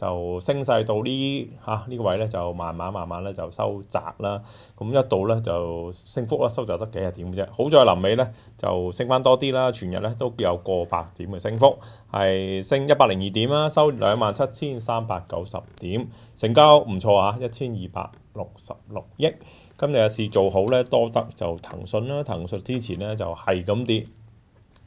就升勢到呢嚇呢個位咧，就慢慢慢慢咧就收窄啦。咁一度咧就升幅啦，收窄得幾廿點嘅啫。好在臨尾咧就升翻多啲啦，全日咧都有過百點嘅升幅，係升一百零二點啦，收兩萬七千三百九十點。成交唔錯啊，一千二百六十六億。今日嘅事做好咧，多得就騰訊啦。騰訊之前咧就係咁跌。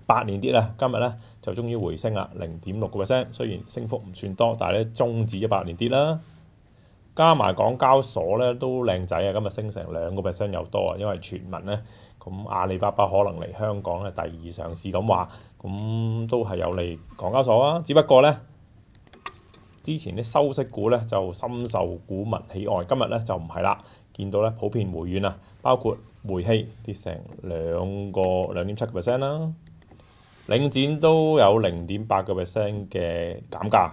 八年跌啦，今日咧就終於回升啦，零點六個 percent。雖然升幅唔算多，但係咧終止咗八年跌啦。加埋港交所咧都靚仔啊！今日升成兩個 percent 又多啊，因為全民咧咁阿里巴巴可能嚟香港咧第二上市咁話，咁都係有利港交所啊。只不過咧之前啲收息股咧就深受股民喜愛，今日咧就唔係啦。見到咧普遍回軟啊，包括煤氣跌成兩個兩點七個 percent 啦。領展都有零點八個 percent 嘅減價，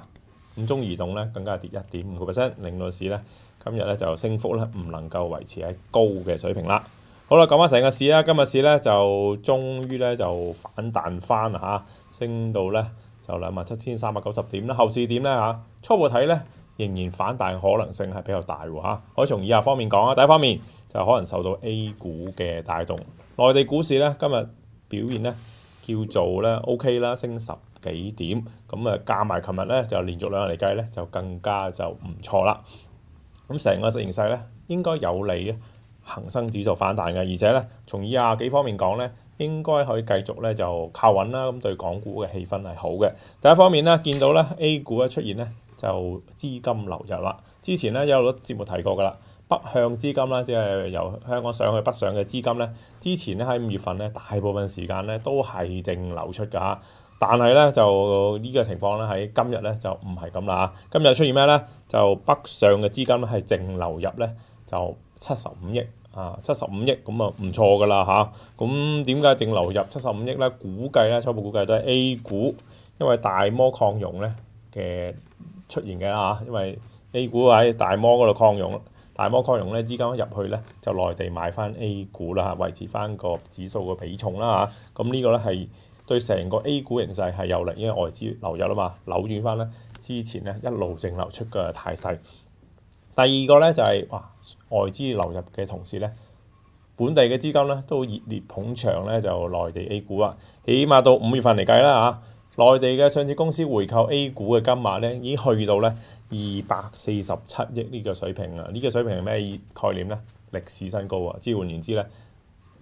咁中移動咧更加跌一點五個 percent，令到市咧今日咧就升幅咧唔能夠維持喺高嘅水平啦。好啦，講翻成個市啦，今日市咧就終於咧就反彈翻啦嚇，升到咧就兩萬七千三百九十點啦。後市點咧嚇？初步睇咧仍然反彈可能性係比較大喎嚇。可以從以下方面講啊，第一方面就可能受到 A 股嘅帶動，內地股市咧今日表現咧。叫做咧 OK 啦，升十幾點咁啊，加埋琴日咧就連續兩日嚟計咧就更加就唔錯啦。咁成個市形勢咧應該有利恒生指數反彈嘅，而且咧從以下幾方面講咧，應該可以繼續咧就靠穩啦。咁對港股嘅氣氛係好嘅。第一方面咧，見到咧 A 股咧出現咧就資金流入啦。之前咧有多節目提過噶啦。北向資金啦，即係由香港上去北上嘅資金咧。之前咧喺五月份咧，大部分時間咧都係淨流出嘅但係咧就呢個情況咧喺今日咧就唔係咁啦今日出現咩咧？就北上嘅資金係淨流入咧，就七十五億啊，七十五億咁啊唔錯噶啦嚇。咁點解淨流入七十五億咧？估計咧初步估計都係 A 股，因為大摩抗容咧嘅出現嘅啊，因為 A 股喺大摩嗰度抗容。大摩、扩容咧資金入去咧，就內地買翻 A 股啦，維持翻個指數個比重啦嚇。咁呢個咧係對成個 A 股形勢係有利，因為外資流入啊嘛，扭轉翻咧之前咧一路淨流出嘅態勢。第二個咧就係哇，外資流入嘅同時咧，本地嘅資金咧都熱烈捧場咧，就內地 A 股啊，起碼到五月份嚟計啦嚇。內地嘅上市公司回購 A 股嘅金額咧，已經去到咧二百四十七億呢個水平啊！呢個水平係咩概念咧？歷史新高啊！之換言之咧，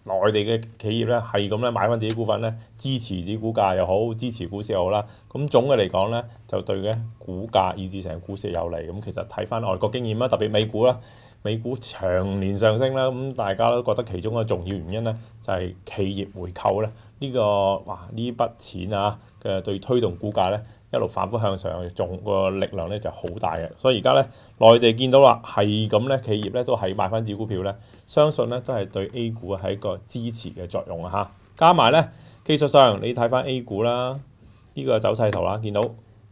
內地嘅企業咧係咁咧買翻自己股份咧，支持啲股價又好，支持股市又好啦。咁總嘅嚟講咧，就對咧股價以至成股市有利。咁其實睇翻外國經驗啦，特別美股啦，美股長年上升啦。咁大家都覺得其中嘅重要原因咧，就係企業回購咧。呢個哇，呢筆錢啊嘅對推動股價咧，一路反覆向上，仲個力量咧就好大嘅。所以而家咧，內地見到啦，係咁咧，企業咧都係買翻子股票咧，相信咧都係對 A 股係一個支持嘅作用啊！嚇，加埋咧技術上，你睇翻 A 股啦，呢個走勢圖啦，見到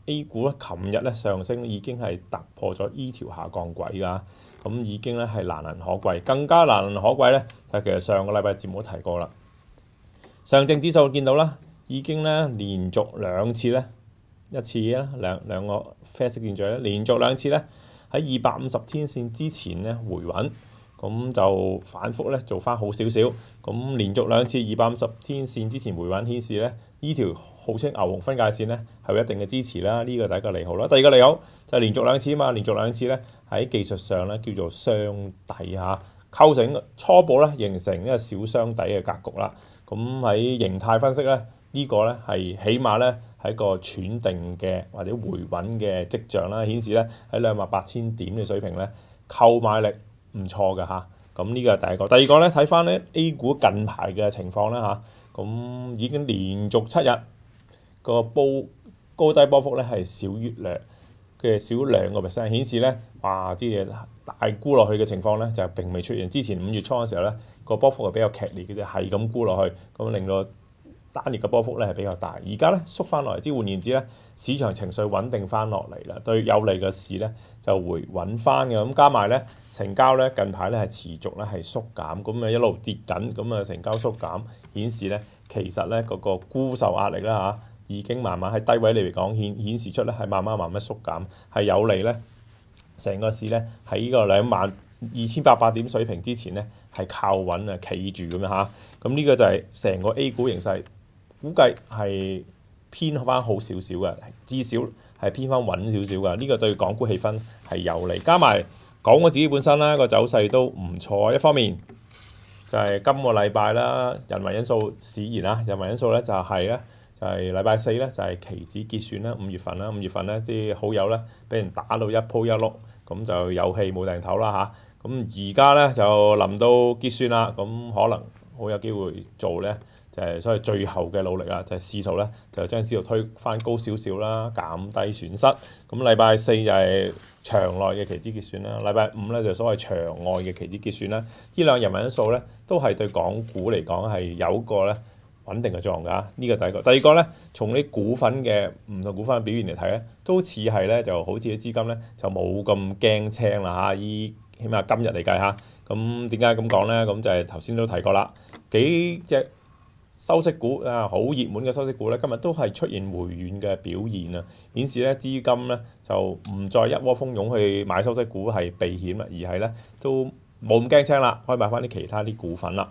A 股咧，琴日咧上升已經係突破咗依條下降軌㗎，咁已經咧係難能可貴，更加難能可貴咧，就其實上個禮拜節目都提過啦。上證指數見到啦，已經咧連續兩次咧，一次啊兩兩個啡色現象咧，連續兩次咧喺二百五十天線之前咧回穩，咁就反覆咧做翻好少少，咁連續兩次二百五十天線之前回穩顯示咧，呢條號稱牛熊分界線咧係有一定嘅支持啦，呢個第一個利好啦。第二個利好就係連續兩次啊嘛，連續兩次咧喺技術上咧叫做雙底嚇構成初步咧形成一個小雙底嘅格局啦。咁喺形態分析咧，呢個咧係起碼咧係一個喘定嘅或者回穩嘅跡象啦，顯示咧喺兩萬八千點嘅水平咧購買力唔錯嘅嚇，咁呢個係第一個。第二個咧睇翻咧 A 股近排嘅情況啦嚇，咁已經連續七日個波高低波幅咧係少於兩。嘅少兩個 percent，顯示咧，哇，啲嘢大沽落去嘅情況咧，就並未出現。之前五月初嘅時候咧，個波幅係比較劇烈嘅啫，係咁沽落去，咁令到單月嘅波幅咧係比較大。而家咧縮翻落嚟，即換言之咧，市場情緒穩定翻落嚟啦，對有利嘅市咧就回穩翻嘅。咁加埋咧，成交咧近排咧係持續咧係縮減，咁啊一路跌緊，咁啊成交縮減，顯示咧其實咧嗰個沽售壓力啦嚇。已經慢慢喺低位嚟講顯顯示出咧，係慢慢慢慢縮減，係有利咧，成個市咧喺呢個兩萬二千八百點水平之前咧，係靠穩啊，企住咁樣嚇。咁呢個就係成個 A 股形勢，估計係偏翻好少少嘅，至少係偏翻穩少少嘅。呢個對港股氣氛係有利。加埋港股自己本身啦，個走勢都唔錯。一方面就係今個禮拜啦，人文因素使然啦，人文因素咧就係咧。就係禮拜四咧，就係期指結算啦，五月份啦，五月份咧啲好友咧俾人打到一鋪一碌，咁就有氣冇定頭啦吓，咁而家咧就臨到結算啦，咁可能好有機會做咧，就係所謂最後嘅努力啦，就係試圖咧就將市道推翻高少少啦，減低損失。咁禮拜四就係場內嘅期指結算啦，禮拜五咧就所謂場外嘅期指結算啦。呢兩人民因素咧，都係對港股嚟講係有個咧。穩定嘅狀㗎，呢個第一個。第二個咧，從啲股份嘅唔同股份表現嚟睇咧，都似係咧就好似啲資金咧就冇咁驚青啦嚇。以起碼今日嚟計嚇，咁點解咁講咧？咁就係頭先都提過啦，幾隻收息股啊，好熱門嘅收息股咧，今日都係出現回軟嘅表現啊，顯示咧資金咧就唔再一窩蜂湧去買收息股係避險啦，而係咧都冇咁驚青啦，可以買翻啲其他啲股份啦。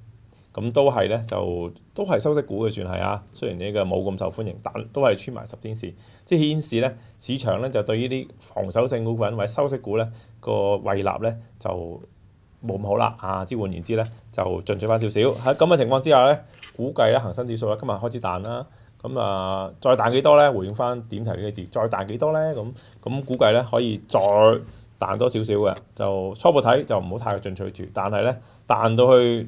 咁都係咧，就都係收息股嘅算係啊。雖然呢個冇咁受歡迎，但都係穿埋十天線，即係顯示咧市場咧就對呢啲防守性股份或者收息股咧個位立咧就冇咁好啦啊！即換言之咧，就進取翻少少喺咁嘅情況之下咧，估計咧恒生指數咧今日開始彈啦。咁啊，再彈幾多咧？回應翻點題呢個字，再彈幾多咧？咁咁估計咧可以再彈多少少嘅，就初步睇就唔好太進取住。但係咧彈到去。